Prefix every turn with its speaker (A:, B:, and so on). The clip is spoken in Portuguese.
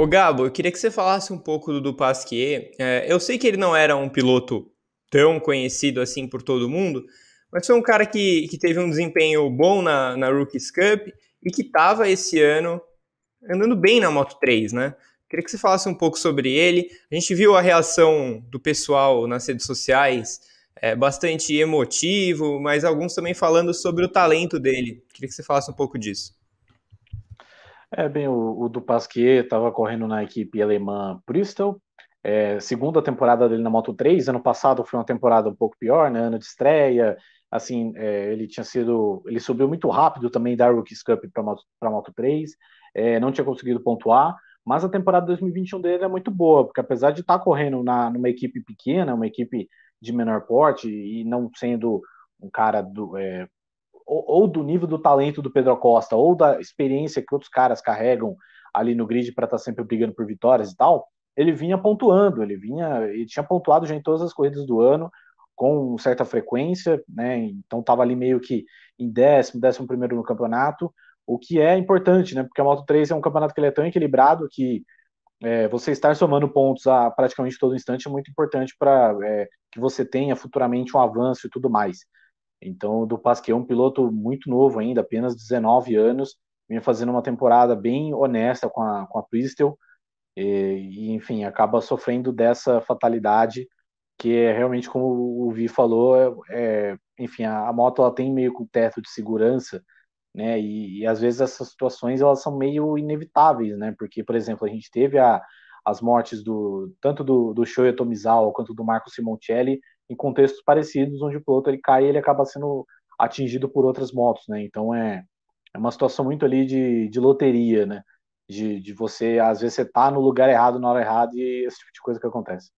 A: Ô Gabo, eu queria que você falasse um pouco do Du É, eu sei que ele não era um piloto tão conhecido assim por todo mundo, mas foi um cara que, que teve um desempenho bom na, na Rookies Cup e que estava esse ano andando bem na Moto 3, né? Queria que você falasse um pouco sobre ele. A gente viu a reação do pessoal nas redes sociais, é, bastante emotivo, mas alguns também falando sobre o talento dele. Queria que você falasse um pouco disso.
B: É bem, o, o Dupasquier estava correndo na equipe alemã Bristol, é, segunda temporada dele na Moto 3, ano passado foi uma temporada um pouco pior, né, ano de estreia, assim, é, ele tinha sido, ele subiu muito rápido também da Rookies Cup para Moto, Moto 3, é, não tinha conseguido pontuar, mas a temporada 2021 dele é muito boa, porque apesar de estar tá correndo na, numa equipe pequena, uma equipe de menor porte e não sendo um cara do, é, ou, ou, do nível do talento do Pedro Costa, ou da experiência que outros caras carregam ali no grid para estar tá sempre brigando por vitórias e tal, ele vinha pontuando, ele vinha, ele tinha pontuado já em todas as corridas do ano, com certa frequência, né? Então estava ali meio que em décimo, décimo primeiro no campeonato, o que é importante, né? Porque a Moto 3 é um campeonato que ele é tão equilibrado que é, você estar somando pontos a praticamente todo instante é muito importante para é, que você tenha futuramente um avanço e tudo mais. Então, o Dupasquier é um piloto muito novo ainda, apenas 19 anos, vem fazendo uma temporada bem honesta com a, com a Pristel, e, enfim, acaba sofrendo dessa fatalidade que é realmente como o Vi falou, é, é, enfim, a, a, moto ela tem meio que um teto de segurança, né? E, e, às vezes essas situações elas são meio inevitáveis, né? Porque, por exemplo, a gente teve a, as mortes do tanto do, do Shoya Tomizawa quanto do Marco Simoncelli em contextos parecidos, onde o piloto ele cai e ele acaba sendo atingido por outras motos, né? Então é, é uma situação muito ali de, de loteria, né? De, de você, às vezes, você tá no lugar errado na hora errada e esse tipo de coisa que acontece.